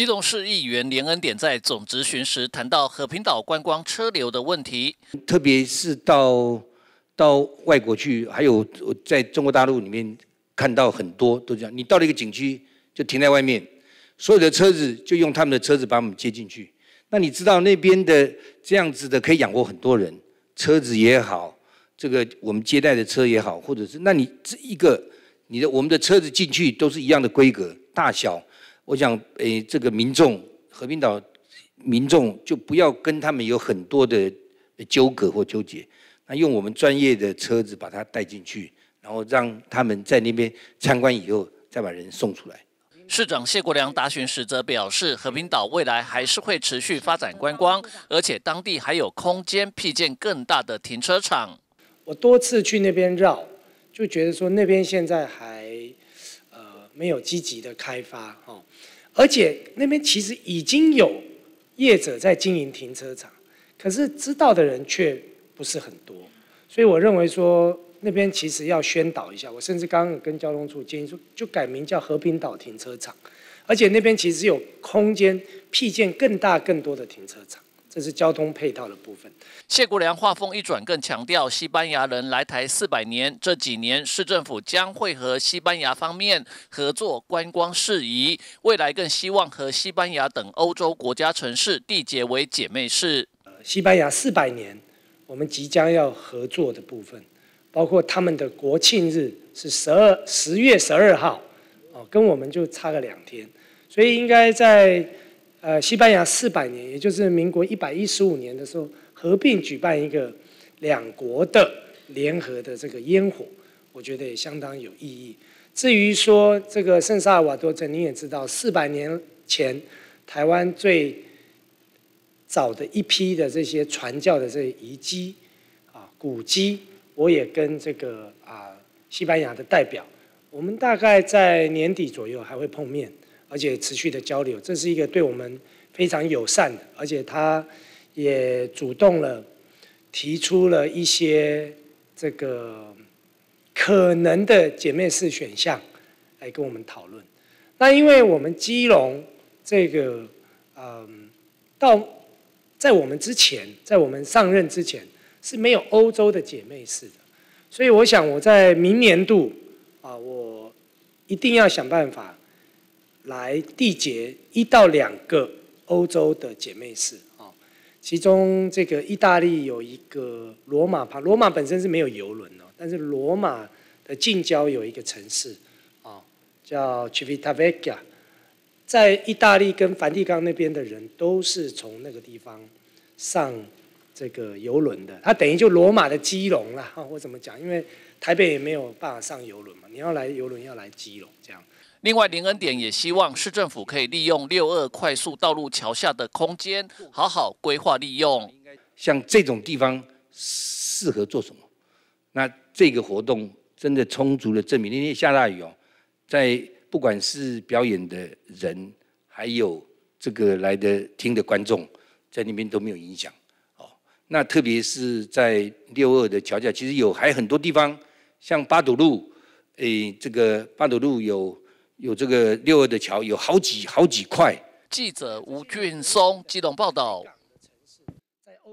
基隆市议员连恩典在总执询时谈到和平岛观光车流的问题，特别是到到外国去，还有在中国大陆里面看到很多都这样。你到了一个景区，就停在外面，所有的车子就用他们的车子把我们接进去。那你知道那边的这样子的可以养活很多人，车子也好，这个我们接待的车也好，或者是那你这一个你的我们的车子进去都是一样的规格大小。我想，诶，这个民众和平岛民众就不要跟他们有很多的纠葛或纠结。那用我们专业的车子把它带进去，然后让他们在那边参观以后，再把人送出来。市长谢国良答询时则表示，和平岛未来还是会持续发展观光，而且当地还有空间辟建更大的停车场。我多次去那边绕，就觉得说那边现在还。没有积极的开发哦，而且那边其实已经有业者在经营停车场，可是知道的人却不是很多，所以我认为说那边其实要宣导一下。我甚至刚刚跟交通处建议说，就改名叫和平岛停车场，而且那边其实有空间辟建更大更多的停车场。这是交通配套的部分。谢国良话锋一转，更强调西班牙人来台四百年这几年，市政府将会和西班牙方面合作观光事宜，未来更希望和西班牙等欧洲国家城市缔结为姐妹市。西班牙四百年，我们即将要合作的部分，包括他们的国庆日是十二十月十二号，哦，跟我们就差了两天，所以应该在。呃，西班牙四百年，也就是民国一百一十五年的时候，合并举办一个两国的联合的这个烟火，我觉得也相当有意义。至于说这个圣萨尔瓦多镇，你也知道，四百年前台湾最早的一批的这些传教的这遗迹啊古基，我也跟这个啊西班牙的代表，我们大概在年底左右还会碰面。而且持续的交流，这是一个对我们非常友善的，而且他也主动了提出了一些这个可能的姐妹式选项来跟我们讨论。那因为我们基隆这个嗯，到在我们之前，在我们上任之前是没有欧洲的姐妹式的，所以我想我在明年度啊，我一定要想办法。来缔结一到两个欧洲的姐妹市啊，其中这个意大利有一个罗马，帕罗马本身是没有游轮的，但是罗马的近郊有一个城市啊，叫 c i v i t a v e c c h i a 在意大利跟梵蒂冈那边的人都是从那个地方上这个游轮的，它等于就罗马的基隆啦，我怎么讲？因为台北也没有办法上游轮嘛，你要来游轮要来基隆这样。另外，林恩典也希望市政府可以利用六二快速道路桥下的空间，好好规划利用。像这种地方适合做什么？那这个活动真的充足的证明，那天下大雨哦，在不管是表演的人，还有这个来的听的观众，在那边都没有影响哦。那特别是在六二的桥下，其实有还很多地方，像八堵路，诶，这个八堵路有。有这个六二的桥，有好几好几块。记者吴俊松机动报道。